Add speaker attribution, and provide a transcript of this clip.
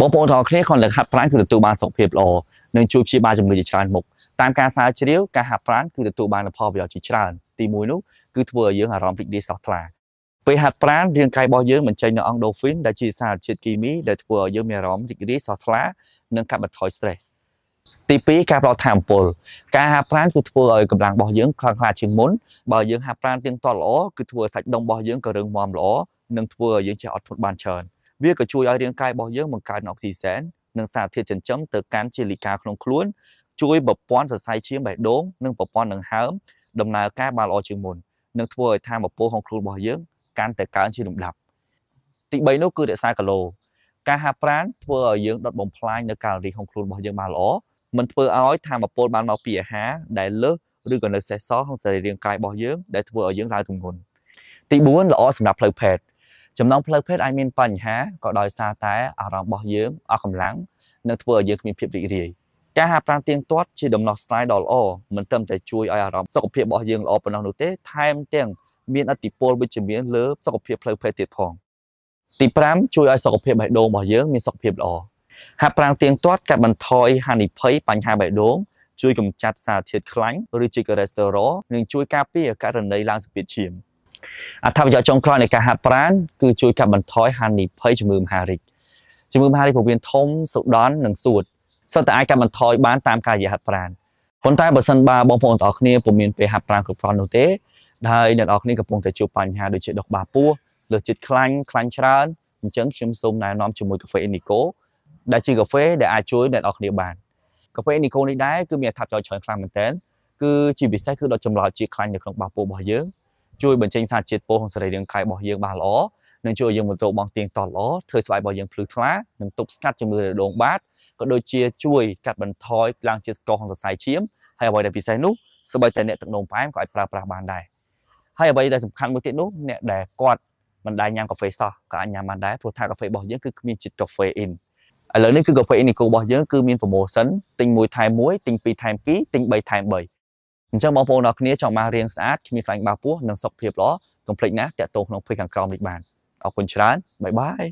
Speaker 1: បងប្អូនទាំងអស់គ្នាគ្រាន់តែហាត់ប្រាណគឺទទួលបានសុខភាពល្អនិងជួយព្យាបាលជំងឺជាច្រើនមុខតាមការស្រាវជ្រាវការហាត់ប្រាណគឺទទួលបានផលប្រយោជន៍ជាច្រើនទី1នោះគឺធ្វើឲ្យយើងអារម្មណ៍រីករាយស្រស់ថ្លាពេលហាត់ប្រាណរាងកាយរបស់យើងបញ្ចេញនូវអង់ដូហ្វីនដែលជាសារជាតិគីមីដែលធ្វើឲ្យយើងមានអារម្មណ៍រីករាយស្រស់ថ្លានិងកាត់បន្ថយ stress ទី2ការផ្តល់ថាមពលការហាត់ប្រាណគឺធ្វើឲ្យកម្លាំងរបស់យើងខ្លាំងក្លាជាងមុនបើយើងហាត់ប្រាណទៀងទាត់ល្អគឺធ្វើឲ្យសាច់ដុំរបស់យើងក៏រឹងមាំល្អនិងធ្វើឲ្យយើងចេះអត់ធ្មត់បានច្រើន។វាក៏ជួយឲ្យរាងកាយរបស់យើងបង្កើនអុកស៊ីសែននិងសារធាតុចិញ្ចឹមទៅកាន់ជាលីកាក្នុងខ្លួន ជួយប្រព័ន្ធសរសៃឈាមបេះដូងនិងប្រព័ន្ធដង្ហើមដំណើរការបានល្អជាងមុននឹងធ្វើឲ្យថាមពលក្នុងខ្លួនរបស់យើងកាន់តែកើនជាលំដាប់ទី3នោះគឺរក្សាគីឡូការហាត់ប្រាណធ្វើឲ្យយើងដុតបំផ្លាញនៅកាឡូរីក្នុងខ្លួនរបស់យើងបានល្អมันធ្វើឲ្យថាមពល បានមកពីអាហារដែលលើសឬក៏នៅសេសសល់ក្នុងសរីរាង្គកាយរបស់យើង ដែលធ្វើឲ្យយើងឡើងទម្ងន់ទី4ល្អសម្រាប់ផ្លូវភេទចំណងផ្លូវភេទអាចមានបញ្ហាក៏ដោយសារតែអារម្មណ៍របស់យើងអស់កម្លាំងនឹងធ្វើឲ្យយើងគ្មានភាពរីករាយការហាត់ប្រាណទៀងទាត់ជាដំណោះស្រាយដ៏ល្អមិនត្រឹមតែជួយឲ្យអារម្មណ៍សុខភាពរបស់យើងល្អប៉ុណ្ណោះនោះទេថែមទាំងមានអតិពលវិជ្ជមានលើសុខភាពផ្លូវភេទទៀតផងទី5ជួយឲ្យសុខភាពបេះដូងរបស់យើងមានសុខភាពល្អហាត់ប្រាណទៀងទាត់កាត់បន្ថយហានិភ័យបញ្ហាបេះដូងជួយកម្ចាត់សារធាតុខ្លាញ់ឬជាកូលេស្តេរ៉ុលនិងជួយការពារករណីឡើងសភាពឈាម។អត្ថប្រយោជន៍ចុងក្រោយនៃការហាត់ប្រាណគឺជួយកាត់បន្ថយហានិភ័យជំងឺមហារីកជំងឺមហារីកពោះវៀនធំសូដន់និងសួតសុទ្ធតែអាចកាត់បន្ថយបានតាមការយាហាត់ប្រាណប៉ុន្តែបើសិនបើបងប្អូនទាំងអស់គ្នាពុំមានពេលហាត់ប្រាណគ្រប់គ្រាន់នោះទេហើយអ្នកនរគ្នាកំពុងតែជួបបញ្ហាដូចជាដុសបាពោះលើសជាតិខ្លាញ់ខ្លាញ់ច្រើនអញ្ចឹងខ្ញុំសូមណែនាំជាមួយកាហ្វេ Indigo ដែលជាកាហ្វេដែលអាចជួយអ្នកនរគ្នាបានកាហ្វេ Indigo នេះដែរគឺមានអត្ថប្រយោជន៍ច្រើនខ្លាំងមែនទែនគឺជាពិសេសគឺដល់ចម្លើយជាតិខ្លាញ់នៅក្នុងបាពោះរបស់យើងជួយបញ្ចេញសារជាតិពុលក្នុងសរីរាង្គកាយរបស់យើងបានល្អនឹងជួយយើងបន្ទោបង់ទៀងទាត់ល្អធ្វើស្បែករបស់យើងភ្លឺថ្លានិងទប់ស្កាត់ជំងឺរដងបាតក៏ដូចជាជួយកាត់បន្ថយឡើងជាតិស្ករក្នុងសរសៃឈាមហើយអ្វីដែលពិសេសនោះសូម្បីតែអ្នកទឹកនោមផ្អែមក៏អាចប្រើប្រាស់បានដែរហើយអ្វីដែលសំខាន់មួយទៀតនោះអ្នកដែលគាត់មិនដែលញ៉ាំកាហ្វេសោះក៏អាចញ៉ាំបានដែរព្រោះថាកាហ្វេរបស់យើងគឺគ្មានជាតិកាហ្វេអ៊ីនឥឡូវនេះគឺកាហ្វេអ៊ីននីកូរបស់យើងគឺមានប្រូម៉ូសិនទិញ1ថែម1ទិញ2ថែម2ទិញ3ថែម3អញ្ចឹងបងប្អូនអរគ្នាចង់បានរាងស្អាតគ្មានខ្លាញ់បាពោះនិងសុខភាពល្អកុំភ្លេចណាតាក់ទងក្នុងភេកខាងក្រោមនេះបានអរគុណច្រើនបាយបាយ